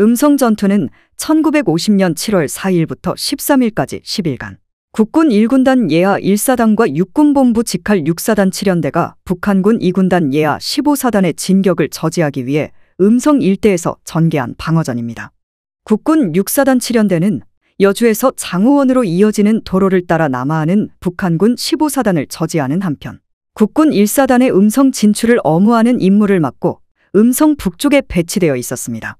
음성 전투는 1950년 7월 4일부터 13일까지 10일간 국군 1군단 예하 1사단과 육군본부 직할 6사단 7연대가 북한군 2군단 예하 15사단의 진격을 저지하기 위해 음성 일대에서 전개한 방어전입니다. 국군 6사단 7연대는 여주에서 장호원으로 이어지는 도로를 따라 남하하는 북한군 15사단을 저지하는 한편 국군 1사단의 음성 진출을 엄호하는 임무를 맡고 음성 북쪽에 배치되어 있었습니다.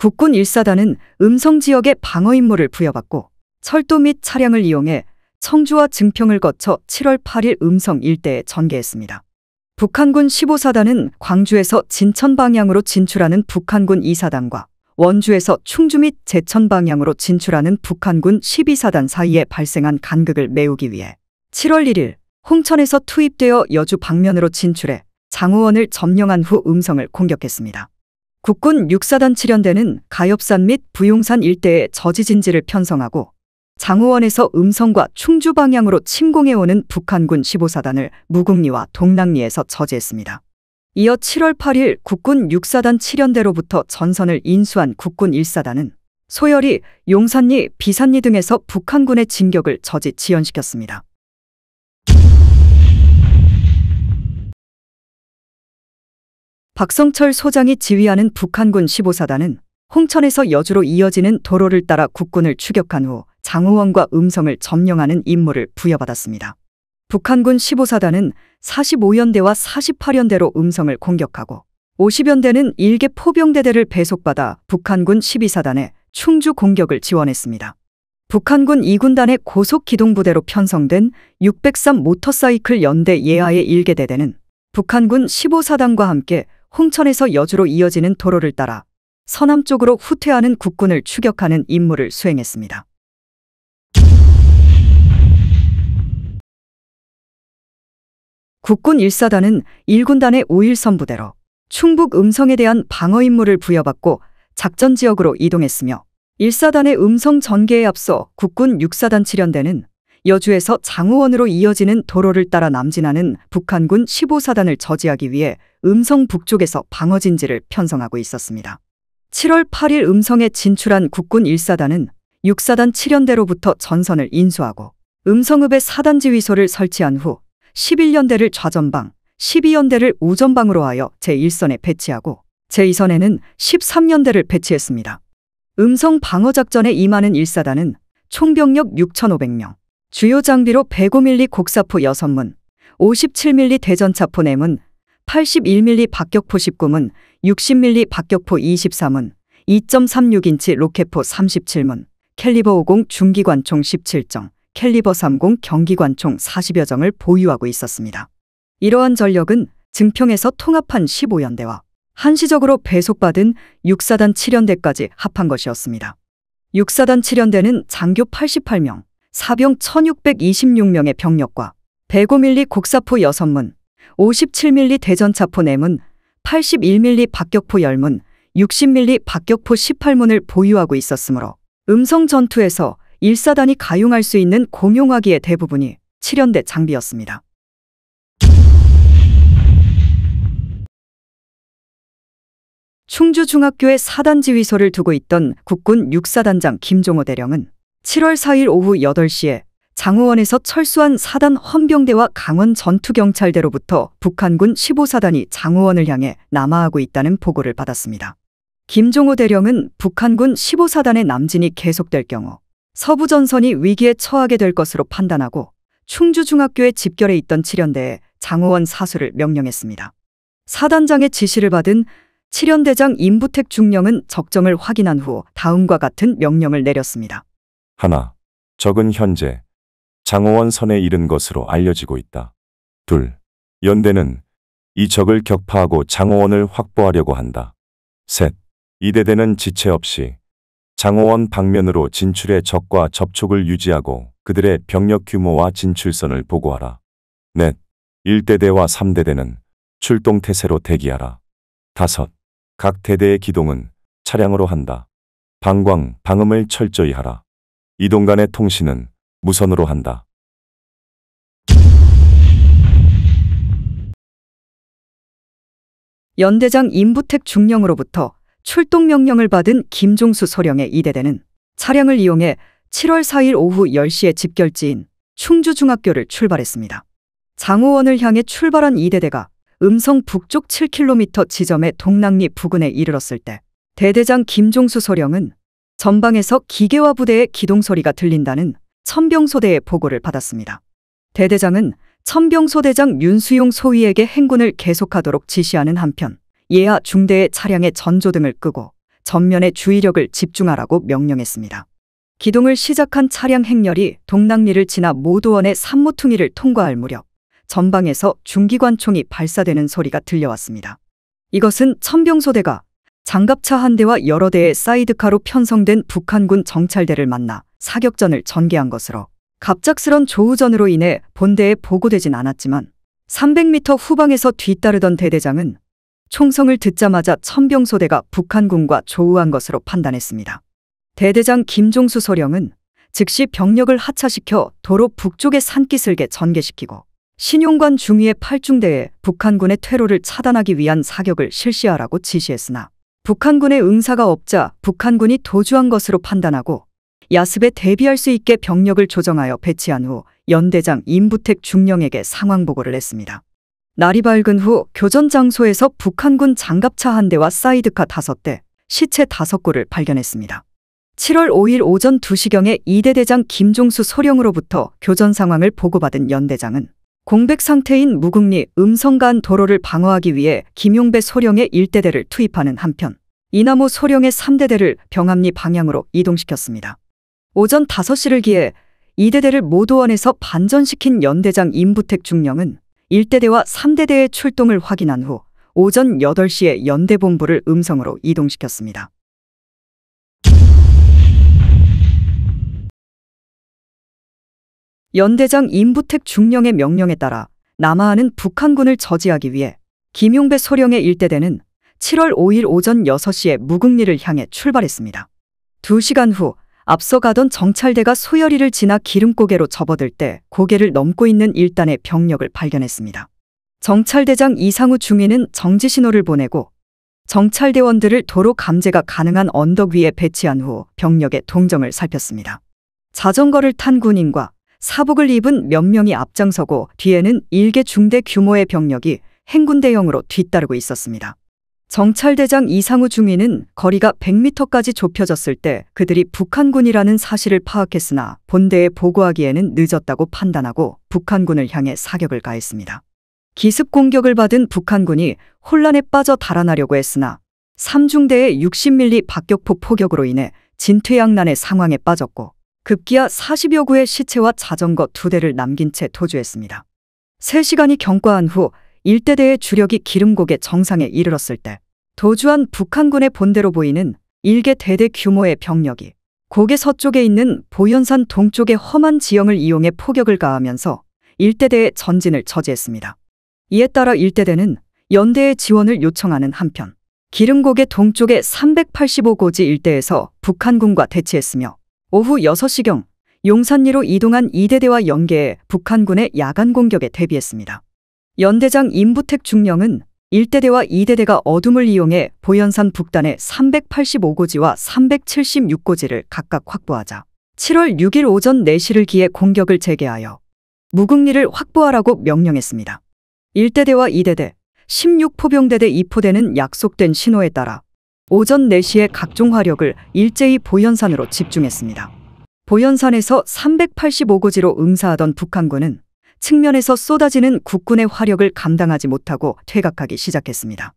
국군 1사단은 음성 지역의 방어 임무를 부여받고 철도 및 차량을 이용해 청주와 증평을 거쳐 7월 8일 음성 일대에 전개했습니다. 북한군 15사단은 광주에서 진천 방향으로 진출하는 북한군 2사단과 원주에서 충주 및 제천 방향으로 진출하는 북한군 12사단 사이에 발생한 간극을 메우기 위해 7월 1일 홍천에서 투입되어 여주 방면으로 진출해 장호원을 점령한 후 음성을 공격했습니다. 국군 6사단7연대는 가엽산 및 부용산 일대의 저지진지를 편성하고 장호원에서 음성과 충주 방향으로 침공해오는 북한군 15사단을 무궁리와동낭리에서 저지했습니다. 이어 7월 8일 국군 6사단 7연대로부터 전선을 인수한 국군 1사단은 소열이 용산리, 비산리 등에서 북한군의 진격을 저지 지연시켰습니다. 박성철 소장이 지휘하는 북한군 15사단은 홍천에서 여주로 이어지는 도로를 따라 국군을 추격한 후 장호원과 음성을 점령하는 임무를 부여받았습니다. 북한군 15사단은 45연대와 48연대로 음성을 공격하고 50연대는 일개 포병대대를 배속받아 북한군 12사단의 충주 공격을 지원했습니다. 북한군 2군단의 고속기동부대로 편성된 603 모터사이클 연대 예하의 일개 대대는 북한군 15사단과 함께 홍천에서 여주로 이어지는 도로를 따라 서남 쪽으로 후퇴하는 국군을 추격하는 임무를 수행했습니다. 국군 1사단은 1군단의 5일선 부대로 충북 음성에 대한 방어 임무를 부여받고 작전 지역으로 이동했으며 1사단의 음성 전개에 앞서 국군 6사단 치련대는 여주에서 장우원으로 이어지는 도로를 따라 남진하는 북한군 15사단을 저지하기 위해 음성 북쪽에서 방어진지를 편성하고 있었습니다. 7월 8일 음성에 진출한 국군 1사단은 6사단 7연대로부터 전선을 인수하고 음성읍의 사단지휘소를 설치한 후 11연대를 좌전방, 12연대를 우전방으로 하여 제1선에 배치하고 제2선에는 13연대를 배치했습니다. 음성 방어작전에 임하는 1사단은 총병력 6,500명, 주요 장비로 105mm 곡사포 6문, 57mm 대전차포 4문, 81mm 박격포 19문, 60mm 박격포 24문, 2.36인치 로켓포 37문, 캘리버 50 중기관총 17정, 캘리버 30 경기관총 40여 정을 보유하고 있었습니다. 이러한 전력은 증평에서 통합한 15연대와 한시적으로 배속받은 6사단 7연대까지 합한 것이었습니다. 6사단 7연대는 장교 88명, 사병 1626명의 병력과 105밀리 곡사포 6문, 57밀리 대전차포 4문, 81밀리 박격포 10문, 60밀리 박격포 18문을 보유하고 있었으므로 음성 전투에서 일사단이 가용할 수 있는 공용화기의 대부분이 7연대 장비였습니다. 충주중학교에 사단 지휘소를 두고 있던 국군 6사단장 김종호 대령은 7월 4일 오후 8시에 장호원에서 철수한 4단 헌병대와 강원 전투경찰대로부터 북한군 15사단이 장호원을 향해 남하하고 있다는 보고를 받았습니다. 김종호 대령은 북한군 15사단의 남진이 계속될 경우 서부 전선이 위기에 처하게 될 것으로 판단하고 충주중학교에 집결해 있던 7연대에 장호원 사수를 명령했습니다. 사단장의 지시를 받은 7연대장 임부택 중령은 적정을 확인한 후 다음과 같은 명령을 내렸습니다. 하나, 적은 현재 장호원 선에 이른 것으로 알려지고 있다. 둘, 연대는 이 적을 격파하고 장호원을 확보하려고 한다. 셋, 이대대는 지체 없이 장호원 방면으로 진출해 적과 접촉을 유지하고 그들의 병력 규모와 진출선을 보고하라. 넷, 1대대와 3대대는 출동 태세로 대기하라. 다섯, 각 대대의 기동은 차량으로 한다. 방광, 방음을 철저히 하라. 이동 간의 통신은 무선으로 한다. 연대장 임부택 중령으로부터 출동 명령을 받은 김종수 소령의 이대대는 차량을 이용해 7월 4일 오후 10시에 집결지인 충주중학교를 출발했습니다. 장호원을 향해 출발한 이대대가 음성 북쪽 7km 지점의 동낭리 부근에 이르렀을 때 대대장 김종수 소령은 전방에서 기계화 부대의 기동 소리가 들린다는 천병소대의 보고를 받았습니다. 대대장은 천병소대장 윤수용 소위에게 행군을 계속하도록 지시하는 한편 예하 중대의 차량의 전조등을 끄고 전면의 주의력을 집중하라고 명령했습니다. 기동을 시작한 차량 행렬이 동남리를 지나 모두원의 산모퉁이를 통과할 무렵 전방에서 중기관총이 발사되는 소리가 들려왔습니다. 이것은 천병소대가 장갑차 한 대와 여러 대의 사이드카로 편성된 북한군 정찰대를 만나 사격전을 전개한 것으로 갑작스런 조우전으로 인해 본대에 보고되진 않았지만 300m 후방에서 뒤따르던 대대장은 총성을 듣자마자 천병소대가 북한군과 조우한 것으로 판단했습니다. 대대장 김종수 소령은 즉시 병력을 하차시켜 도로 북쪽의 산기슭에 전개시키고 신용관 중위의 팔중대에 북한군의 퇴로를 차단하기 위한 사격을 실시하라고 지시했으나 북한군의 응사가 없자 북한군이 도주한 것으로 판단하고 야습에 대비할 수 있게 병력을 조정하여 배치한 후 연대장 임부택 중령에게 상황 보고를 했습니다. 날이 밝은 후 교전 장소에서 북한군 장갑차 한 대와 사이드카 다섯 대, 시체 다섯 구를 발견했습니다. 7월 5일 오전 2시경에 이대 대장 김종수 소령으로부터 교전 상황을 보고받은 연대장은 공백 상태인 무궁리 음성간 도로를 방어하기 위해 김용배 소령의 일대대를 투입하는 한편 이나무 소령의 3대대를 병합리 방향으로 이동시켰습니다. 오전 5시를 기해 2대대를 모두원에서 반전시킨 연대장 임부택 중령은 1대대와 3대대의 출동을 확인한 후 오전 8시에 연대본부를 음성으로 이동시켰습니다. 연대장 임부택 중령의 명령에 따라 남하하는 북한군을 저지하기 위해 김용배 소령의 1대대는 7월 5일 오전 6시에 무궁리를 향해 출발했습니다. 2시간 후 앞서가던 정찰대가 소열이를 지나 기름고개로 접어들 때 고개를 넘고 있는 일단의 병력을 발견했습니다. 정찰대장 이상우 중위는 정지신호를 보내고 정찰대원들을 도로 감재가 가능한 언덕 위에 배치한 후 병력의 동정을 살폈습니다. 자전거를 탄 군인과 사복을 입은 몇 명이 앞장서고 뒤에는 일개 중대 규모의 병력이 행군대형으로 뒤따르고 있었습니다. 정찰대장 이상우 중위는 거리가 100m까지 좁혀졌을 때 그들이 북한군이라는 사실을 파악했으나 본대에 보고하기에는 늦었다고 판단하고 북한군을 향해 사격을 가했습니다. 기습 공격을 받은 북한군이 혼란에 빠져 달아나려고 했으나 3중대의 60mm 박격포 포격으로 인해 진퇴양난의 상황에 빠졌고 급기야 40여 구의 시체와 자전거 두 대를 남긴 채 도주했습니다. 3시간이 경과한 후 일대대의 주력이 기름곡의 정상에 이르렀을 때 도주한 북한군의 본대로 보이는 일개 대대 규모의 병력이 고개 서쪽에 있는 보현산 동쪽의 험한 지형을 이용해 포격을 가하면서 일대대의 전진을 저지했습니다. 이에 따라 일대대는 연대의 지원을 요청하는 한편 기름곡의 동쪽의 385고지 일대에서 북한군과 대치했으며 오후 6시경 용산리로 이동한 2대대와 연계해 북한군의 야간 공격에 대비했습니다. 연대장 임부택 중령은 1대대와 2대대가 어둠을 이용해 보현산 북단의 385고지와 376고지를 각각 확보하자 7월 6일 오전 4시를 기해 공격을 재개하여 무국리를 확보하라고 명령했습니다. 1대대와 2대대, 16포병대대 2포대는 약속된 신호에 따라 오전 4시에 각종 화력을 일제히 보현산으로 집중했습니다. 보현산에서 385고지로 응사하던 북한군은 측면에서 쏟아지는 국군의 화력을 감당하지 못하고 퇴각하기 시작했습니다.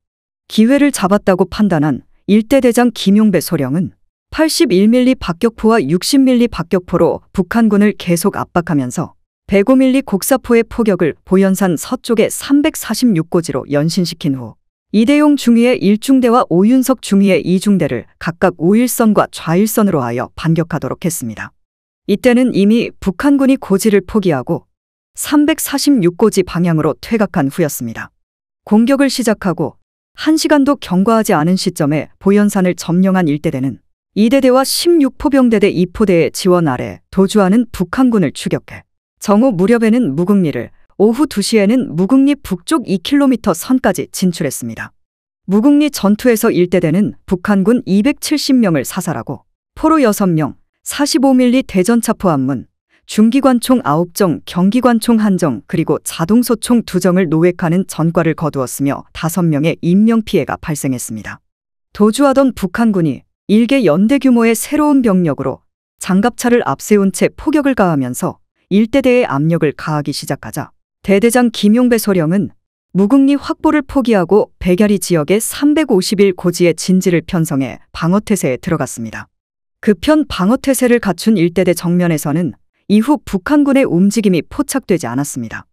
기회를 잡았다고 판단한 일대 대장 김용배 소령은 81mm 박격포와 60mm 박격포로 북한군을 계속 압박하면서 105mm 곡사포의 포격을 보현산 서쪽의 346고지로 연신시킨 후 이대용 중위의 1중대와 오윤석 중위의 2중대를 각각 우일선과 좌일선으로 하여 반격하도록 했습니다. 이때는 이미 북한군이 고지를 포기하고 346고지 방향으로 퇴각한 후였습니다. 공격을 시작하고 1시간도 경과하지 않은 시점에 보현산을 점령한 일대대는 2대대와 16포병대대 2포대의 지원 아래 도주하는 북한군을 추격해 정오 무렵에는 무궁리를 오후 2시에는 무궁리 북쪽 2km 선까지 진출했습니다. 무궁리 전투에서 일대대는 북한군 270명을 사살하고 포로 6명, 45mm 대전차 포함문 중기관총 9정, 경기관총 1정, 그리고 자동소총 2정을 노획하는 전과를 거두었으며 5명의 인명피해가 발생했습니다. 도주하던 북한군이 일개 연대 규모의 새로운 병력으로 장갑차를 앞세운 채 포격을 가하면서 일대대의 압력을 가하기 시작하자 대대장 김용배 소령은 무국리 확보를 포기하고 백야리 지역의 351 고지의 진지를 편성해 방어태세에 들어갔습니다. 그편 방어태세를 갖춘 일대대 정면에서는 이후 북한군의 움직임이 포착되지 않았습니다.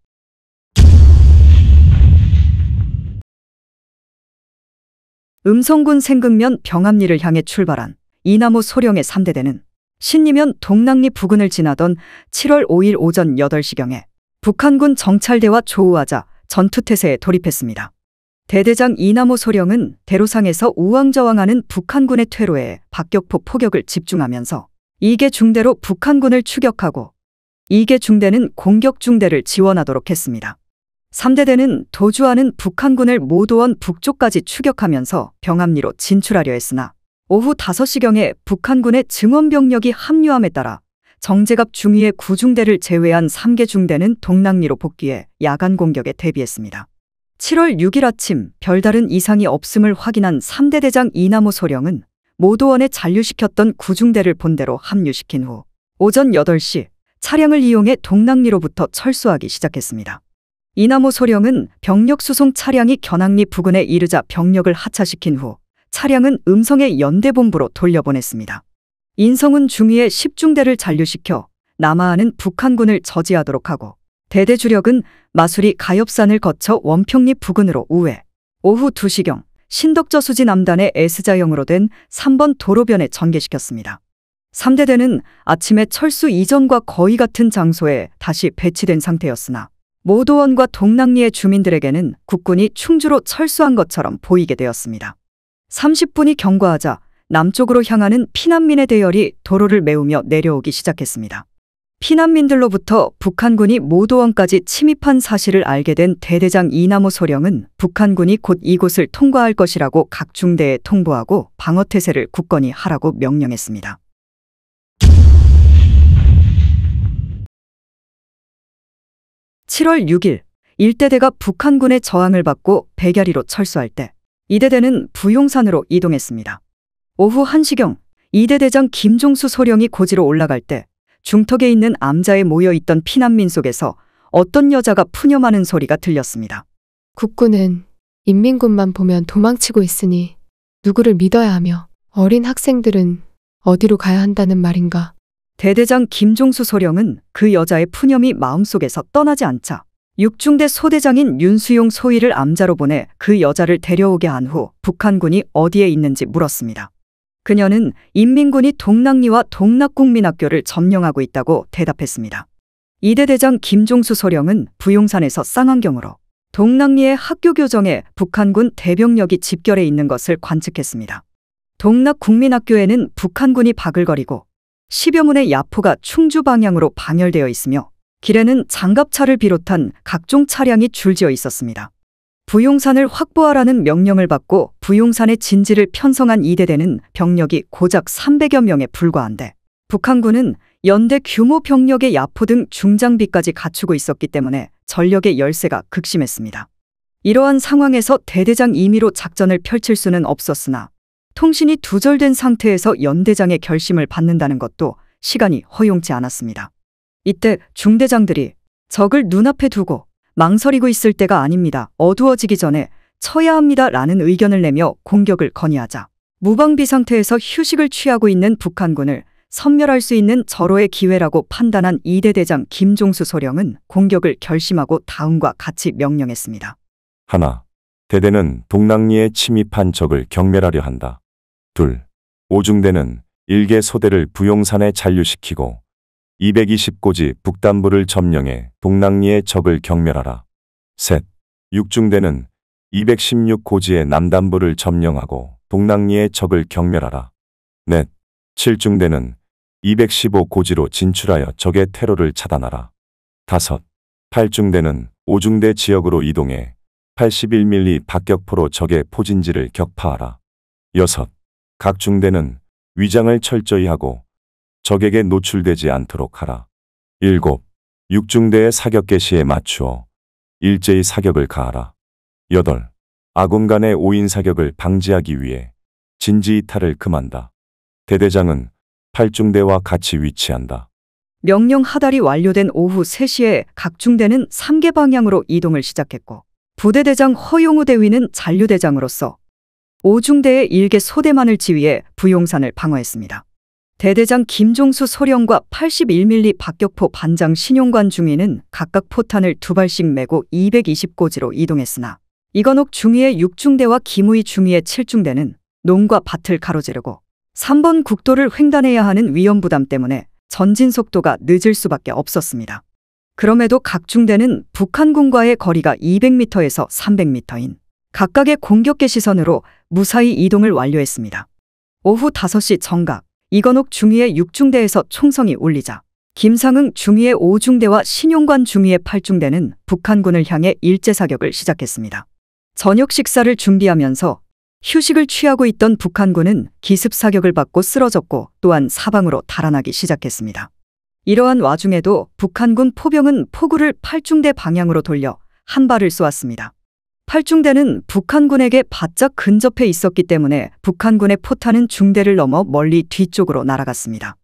음성군 생극면 병합리를 향해 출발한 이나무 소령의 3대대는 신리면 동락리 부근을 지나던 7월 5일 오전 8시경에 북한군 정찰대와 조우하자 전투태세에 돌입했습니다. 대대장 이나모 소령은 대로상에서 우왕좌왕하는 북한군의 퇴로에 박격포 포격을 집중하면서 이개 중대로 북한군을 추격하고 이개 중대는 공격 중대를 지원하도록 했습니다. 3대대는 도주하는 북한군을 모두원 북쪽까지 추격하면서 병합리로 진출하려 했으나 오후 5시경에 북한군의 증원병력이 합류함에 따라 정제갑 중위의 9중대를 제외한 3개 중대는 동락리로 복귀해 야간 공격에 대비했습니다. 7월 6일 아침 별다른 이상이 없음을 확인한 3대 대장 이나호 소령은 모도원에 잔류시켰던 구중대를 본대로 합류시킨 후 오전 8시 차량을 이용해 동남리로부터 철수하기 시작했습니다. 이나호 소령은 병력 수송 차량이 견학리 부근에 이르자 병력을 하차시킨 후 차량은 음성의 연대본부로 돌려보냈습니다. 인성은 중위의 10중대를 잔류시켜 남하하는 북한군을 저지하도록 하고 대대주력은 마술이 가엽산을 거쳐 원평리 부근으로 우회 오후 2시경 신덕저 수지 남단의 S자형으로 된 3번 도로변에 전개시켰습니다. 3대대는 아침에 철수 이전과 거의 같은 장소에 다시 배치된 상태였으나 모도원과 동낭리의 주민들에게는 국군이 충주로 철수한 것처럼 보이게 되었습니다. 30분이 경과하자 남쪽으로 향하는 피난민의 대열이 도로를 메우며 내려오기 시작했습니다. 피난민들로부터 북한군이 모도원까지 침입한 사실을 알게 된 대대장 이나호 소령은 북한군이 곧 이곳을 통과할 것이라고 각 중대에 통보하고 방어태세를 굳건히 하라고 명령했습니다. (7월 6일) 1대대가 북한군의 저항을 받고 백야리로 철수할 때 2대대는 부용산으로 이동했습니다. 오후 1시경 2대대장 김종수 소령이 고지로 올라갈 때 중턱에 있는 암자에 모여 있던 피난민 속에서 어떤 여자가 푸념하는 소리가 들렸습니다. 국군은 인민군만 보면 도망치고 있으니 누구를 믿어야 하며 어린 학생들은 어디로 가야 한다는 말인가. 대대장 김종수 소령은 그 여자의 푸념이 마음속에서 떠나지 않자 육중대 소대장인 윤수용 소위를 암자로 보내 그 여자를 데려오게 한 후 북한군이 어디에 있는지 물었습니다. 그녀는 인민군이 동락리와 동락국민학교를 점령하고 있다고 대답했습니다. 이대 대장 김종수 소령은 부용산에서 쌍안경으로 동락리의 학교 교정에 북한군 대병력이 집결해 있는 것을 관측했습니다. 동락국민학교에는 북한군이 바글거리고 10여 문의 야포가 충주 방향으로 방열되어 있으며 길에는 장갑차를 비롯한 각종 차량이 줄지어 있었습니다. 부용산을 확보하라는 명령을 받고 부용산의 진지를 편성한 이대대는 병력이 고작 300여 명에 불과한데 북한군은 연대 규모 병력의 야포 등 중장비까지 갖추고 있었기 때문에 전력의 열세가 극심했습니다. 이러한 상황에서 대대장 임의로 작전을 펼칠 수는 없었으나 통신이 두절된 상태에서 연대장의 결심을 받는다는 것도 시간이 허용치 않았습니다. 이때 중대장들이 적을 눈앞에 두고 망설이고 있을 때가 아닙니다. 어두워지기 전에 쳐야 합니다. 라는 의견을 내며 공격을 건의하자 무방비 상태에서 휴식을 취하고 있는 북한군을 섬멸할 수 있는 절호의 기회라고 판단한 이대 대장 김종수 소령은 공격을 결심하고 다음과 같이 명령했습니다. 하나, 대대는 동랑리에 침입한 적을 경멸하려 한다. 둘, 오중대는 일개 소대를 부용산에 잔류시키고 220고지 북단부를 점령해 동남리의 적을 경멸하라. 셋. 육중대는 216고지의 남단부를 점령하고 동남리의 적을 경멸하라. 넷. 칠중대는 215고지로 진출하여 적의 테러를 차단하라. 다섯. 팔중대는 오중대 지역으로 이동해 81밀리 박격포로 적의 포진지를 격파하라. 여섯. 각 중대는 위장을 철저히 하고 적에게 노출되지 않도록 하라. 7. 육중대의 사격 개시에 맞추어 일제히 사격을 가하라. 8. 아군 간의 오인 사격을 방지하기 위해 진지 이탈을 금한다. 대대장은 팔중대와 같이 위치한다. 명령 하달이 완료된 오후 3시에 각 중대는 3개 방향으로 이동을 시작했고 부대대장 허용우 대위는 잔류대장으로서 5중대의1개 소대만을 지휘해 부용산을 방어했습니다. 대대장 김종수 소령과 81mm 박격포 반장 신용관 중위는 각각 포탄을 두 발씩 메고 220고지로 이동했으나 이건옥 중위의 6중대와 김우희 중위의 7중대는 농과 밭을 가로지르고 3번 국도를 횡단해야 하는 위험 부담 때문에 전진 속도가 늦을 수밖에 없었습니다. 그럼에도 각 중대는 북한군과의 거리가 200m에서 300m인 각각의 공격계 시선으로 무사히 이동을 완료했습니다. 오후 5시 정각 이건옥 중위의 6중대에서 총성이 울리자 김상흥 중위의 5중대와 신용관 중위의 8중대는 북한군을 향해 일제사격을 시작했습니다. 저녁 식사를 준비하면서 휴식을 취하고 있던 북한군은 기습사격을 받고 쓰러졌고 또한 사방으로 달아나기 시작했습니다. 이러한 와중에도 북한군 포병은 포구를 8중대 방향으로 돌려 한 발을 쏘았습니다. 팔중대는 북한군에게 바짝 근접해 있었기 때문에 북한군의 포탄은 중대를 넘어 멀리 뒤쪽으로 날아갔습니다.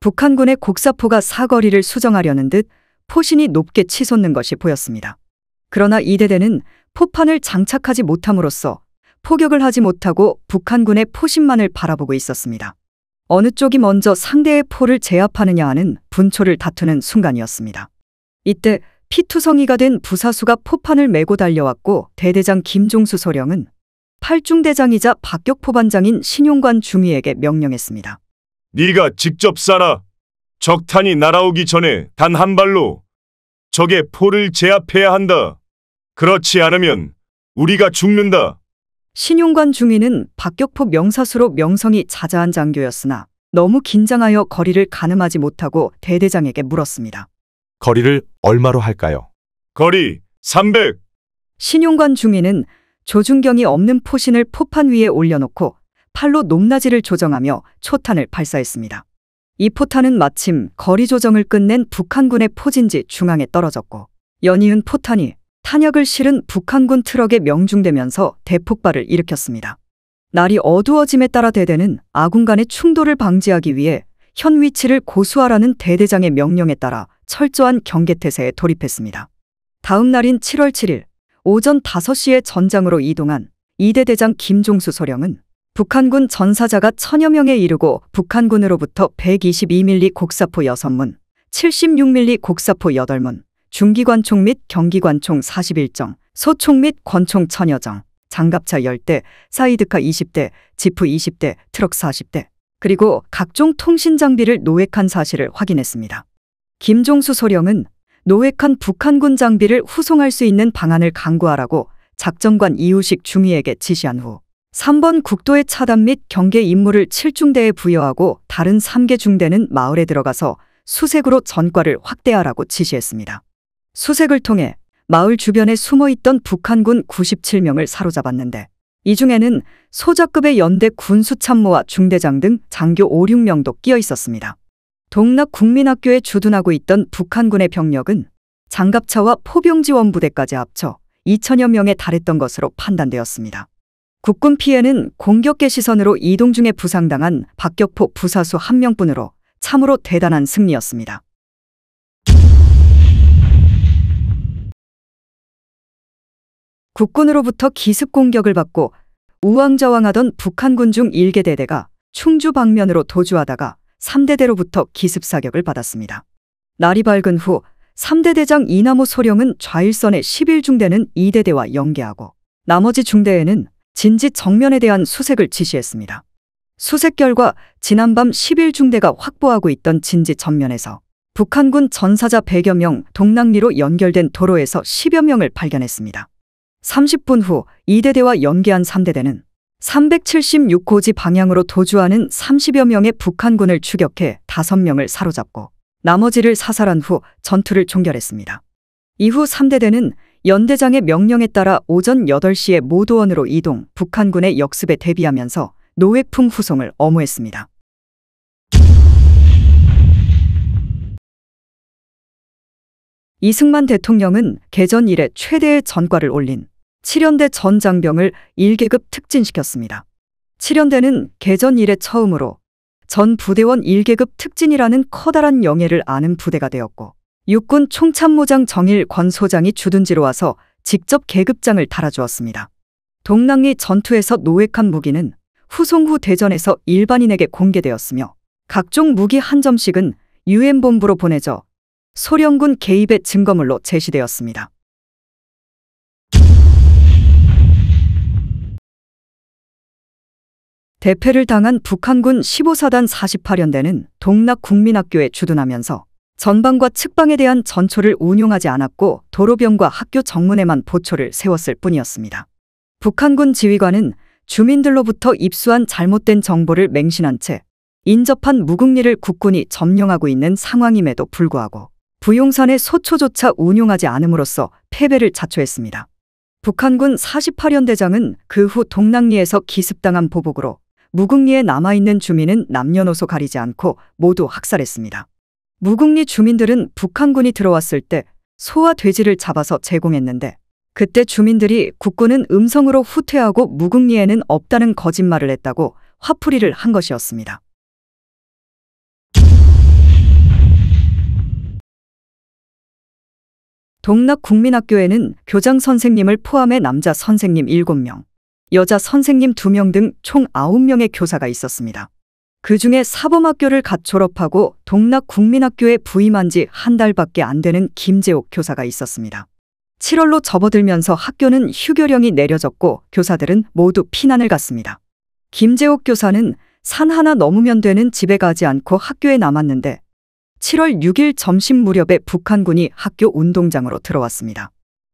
북한군의 곡사포가 사거리를 수정하려는 듯 포신이 높게 치솟는 것이 보였습니다. 그러나 이대대는 포판을 장착하지 못함으로써 포격을 하지 못하고 북한군의 포신만을 바라보고 있었습니다. 어느 쪽이 먼저 상대의 포를 제압하느냐 하는 분초를 다투는 순간이었습니다. 이때 피투성이가 된 부사수가 포판을 메고 달려왔고 대대장 김종수 소령은 팔중대장이자 박격포반장인 신용관 중위에게 명령했습니다. 네가 직접 쏴라. 적탄이 날아오기 전에 단 한 발로 적의 포를 제압해야 한다. 그렇지 않으면 우리가 죽는다. 신용관 중위는 박격포 명사수로 명성이 자자한 장교였으나 너무 긴장하여 거리를 가늠하지 못하고 대대장에게 물었습니다. 거리를 얼마로 할까요? 거리 300. 신용관 중위는 조준경이 없는 포신을 포판 위에 올려놓고 팔로 높낮이를 조정하며 초탄을 발사했습니다. 이 포탄은 마침 거리 조정을 끝낸 북한군의 포진지 중앙에 떨어졌고 연이은 포탄이 탄약을 실은 북한군 트럭에 명중되면서 대폭발을 일으켰습니다. 날이 어두워짐에 따라 대대는 아군간의 충돌을 방지하기 위해 현 위치를 고수하라는 대대장의 명령에 따라 철저한 경계태세에 돌입했습니다. 다음 날인 7월 7일 오전 5시에 전장으로 이동한 이대 대장 김종수 소령은 북한군 전사자가 천여 명에 이르고 북한군으로부터 122mm 곡사포 6문, 76mm 곡사포 8문, 중기관총 및 경기관총 41정, 소총 및 권총 천여정, 장갑차 10대, 사이드카 20대, 지프 20대, 트럭 40대, 그리고 각종 통신 장비를 노획한 사실을 확인했습니다. 김종수 소령은 노획한 북한군 장비를 후송할 수 있는 방안을 강구하라고 작전관 이우식 중위에게 지시한 후 3번 국도의 차단 및 경계 임무를 7중대에 부여하고 다른 3개 중대는 마을에 들어가서 수색으로 전과를 확대하라고 지시했습니다. 수색을 통해 마을 주변에 숨어 있던 북한군 97명을 사로잡았는데 이 중에는 소작급의 연대 군수참모와 중대장 등 장교 5, 6명도 끼어 있었습니다. 동락 국민학교에 주둔하고 있던 북한군의 병력은 장갑차와 포병지원부대까지 합쳐 2천여 명에 달했던 것으로 판단되었습니다. 국군 피해는 공격계 시선으로 이동 중에 부상당한 박격포 부사수 한 명뿐으로 참으로 대단한 승리였습니다. 국군으로부터 기습 공격을 받고 우왕좌왕하던 북한군 중 1개 대대가 충주 방면으로 도주하다가 3대대로부터 기습 사격을 받았습니다. 날이 밝은 후 3대 대장 이나호 소령은 좌일선의 11중대는 2대대와 연계하고 나머지 중대에는 진지 정면에 대한 수색을 지시했습니다. 수색 결과 지난밤 11중대가 확보하고 있던 진지 전면에서 북한군 전사자 100여 명 동남리로 연결된 도로에서 10여 명을 발견했습니다. 30분 후 2대대와 연계한 3대대는 3 7 6호지 방향으로 도주하는 30여 명의 북한군을 추격해 5명을 사로잡고 나머지를 사살한 후 전투를 종결했습니다. 이후 3대대는 연대장의 명령에 따라 오전 8시에 모도원으로 이동 북한군의 역습에 대비하면서 노획풍 후송을 엄호했습니다. 이승만 대통령은 개전 이래 최대의 전과를 올린 7연대 전 장병을 1계급 특진시켰습니다. 7연대는 개전 이래 처음으로 전 부대원 1계급 특진이라는 커다란 영예를 아는 부대가 되었고 육군 총참모장 정일 권 소장이 주둔지로 와서 직접 계급장을 달아주었습니다. 동랑리 전투에서 노획한 무기는 후송 후 대전에서 일반인에게 공개되었으며 각종 무기 한 점씩은 유엔본부로 보내져 소련군 개입의 증거물로 제시되었습니다. 대패를 당한 북한군 15사단 48연대는 동락국민학교에 주둔하면서 전방과 측방에 대한 전초를 운용하지 않았고 도로병과 학교 정문에만 보초를 세웠을 뿐이었습니다. 북한군 지휘관은 주민들로부터 입수한 잘못된 정보를 맹신한 채 인접한 무궁리를 국군이 점령하고 있는 상황임에도 불구하고 부용산의 소초조차 운용하지 않음으로써 패배를 자초했습니다. 북한군 48연대장은 그 후동낭리에서 기습당한 보복으로 무궁리에 남아있는 주민은 남녀노소 가리지 않고 모두 학살했습니다. 무궁리 주민들은 북한군이 들어왔을 때 소와 돼지를 잡아서 제공했는데 그때 주민들이 국군은 음성으로 후퇴하고 무궁리에는 없다는 거짓말을 했다고 화풀이를 한 것이었습니다. 동락국민학교에는 교장 선생님을 포함해 남자 선생님 7명, 여자 선생님 2명 등 총 9명의 교사가 있었습니다. 그 중에 사범학교를 갓 졸업하고 동락국민학교에 부임한 지 한 달밖에 안 되는 김재옥 교사가 있었습니다. 7월로 접어들면서 학교는 휴교령이 내려졌고 교사들은 모두 피난을 갔습니다. 김재옥 교사는 산 하나 넘으면 되는 집에 가지 않고 학교에 남았는데 7월 6일 점심 무렵에 북한군이 학교 운동장으로 들어왔습니다.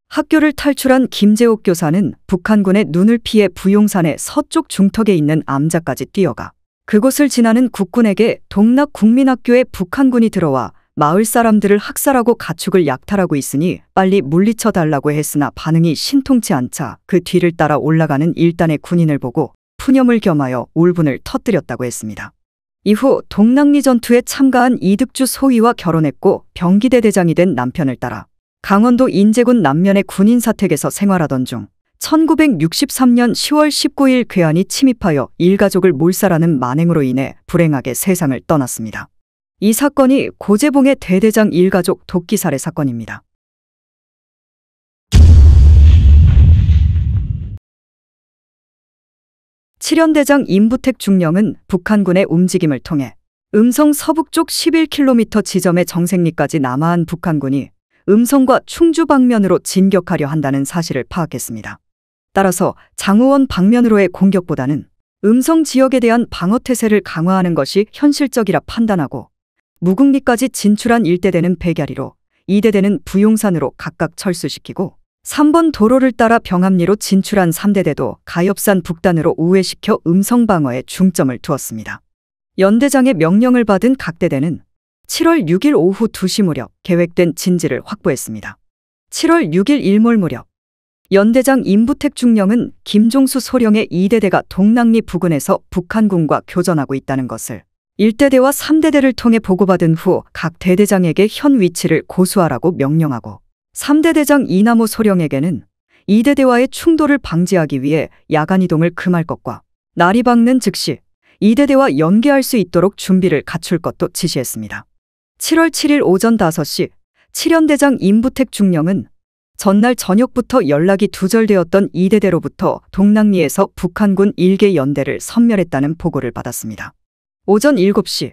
학교를 탈출한 김재옥 교사는 북한군의 눈을 피해 부용산의 서쪽 중턱에 있는 암자까지 뛰어가 그곳을 지나는 국군에게 동락국민학교에 북한군이 들어와 마을 사람들을 학살하고 가축을 약탈하고 있으니 빨리 물리쳐 달라고 했으나 반응이 신통치 않자 그 뒤를 따라 올라가는 일단의 군인을 보고 푸념을 겸하여 울분을 터뜨렸다고 했습니다. 이후 동남리 전투에 참가한 이득주 소위와 결혼했고 병기대 대장이 된 남편을 따라 강원도 인제군 남면의 군인 사택에서 생활하던 중 1963년 10월 19일 괴한이 침입하여 일가족을 몰살하는 만행으로 인해 불행하게 세상을 떠났습니다. 이 사건이 고재봉의 대대장 일가족 도끼살해 사건입니다. 칠연대장 임부택 중령은 북한군의 움직임을 통해 음성 서북쪽 11km 지점의 정생리까지 남아한 북한군이 음성과 충주 방면으로 진격하려 한다는 사실을 파악했습니다. 따라서 장호원 방면으로의 공격보다는 음성 지역에 대한 방어태세를 강화하는 것이 현실적이라 판단하고 무국리까지 진출한 1대대는 백야리로 2대대는 부용산으로 각각 철수시키고 3번 도로를 따라 병합리로 진출한 3대대도 가엽산 북단으로 우회시켜 음성 방어에 중점을 두었습니다. 연대장의 명령을 받은 각 대대는 7월 6일 오후 2시 무렵 계획된 진지를 확보했습니다. 7월 6일 일몰 무렵 연대장 임부택 중령은 김종수 소령의 2대대가 동남리 부근에서 북한군과 교전하고 있다는 것을 1대대와 3대대를 통해 보고받은 후 각 대대장에게 현 위치를 고수하라고 명령하고 3대 대장 이나무 소령에게는 2대 대와의 충돌을 방지하기 위해 야간 이동을 금할 것과 날이 밝는 즉시 2대 대와 연계할 수 있도록 준비를 갖출 것도 지시했습니다. 7월 7일 오전 5시 7연대장 임부택 중령은 전날 저녁부터 연락이 두절되었던 2대 대로부터 동낭리에서 북한군 1개 연대를 섬멸했다는 보고를 받았습니다. 오전 7시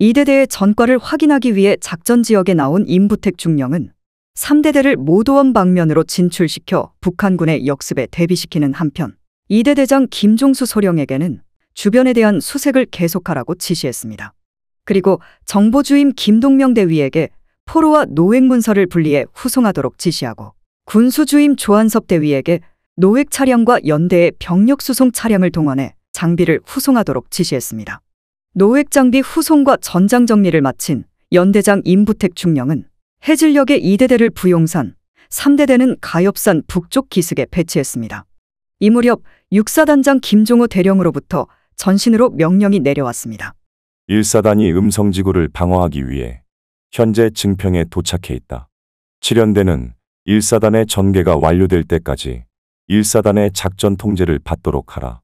2대대의 전과를 확인하기 위해 작전 지역에 나온 임부택 중령은 3대대를 모도원 방면으로 진출시켜 북한군의 역습에 대비시키는 한편 2대 대장 김종수 소령에게는 주변에 대한 수색을 계속하라고 지시했습니다. 그리고 정보주임 김동명 대위에게 포로와 노획문서를 분리해 후송하도록 지시하고 군수주임 조한섭 대위에게 노획 차량과 연대의 병력 수송 차량을 동원해 장비를 후송하도록 지시했습니다. 노획 장비 후송과 전장 정리를 마친 연대장 임부택 중령은 해질녘의 2대대를 부용산, 3대대는 가엽산 북쪽 기슭에 배치했습니다. 이 무렵 육사단장 김종호 대령으로부터 전신으로 명령이 내려왔습니다. 1사단이 음성지구를 방어하기 위해 현재 증평에 도착해 있다. 7연대는 1사단의 전개가 완료될 때까지 1사단의 작전 통제를 받도록 하라.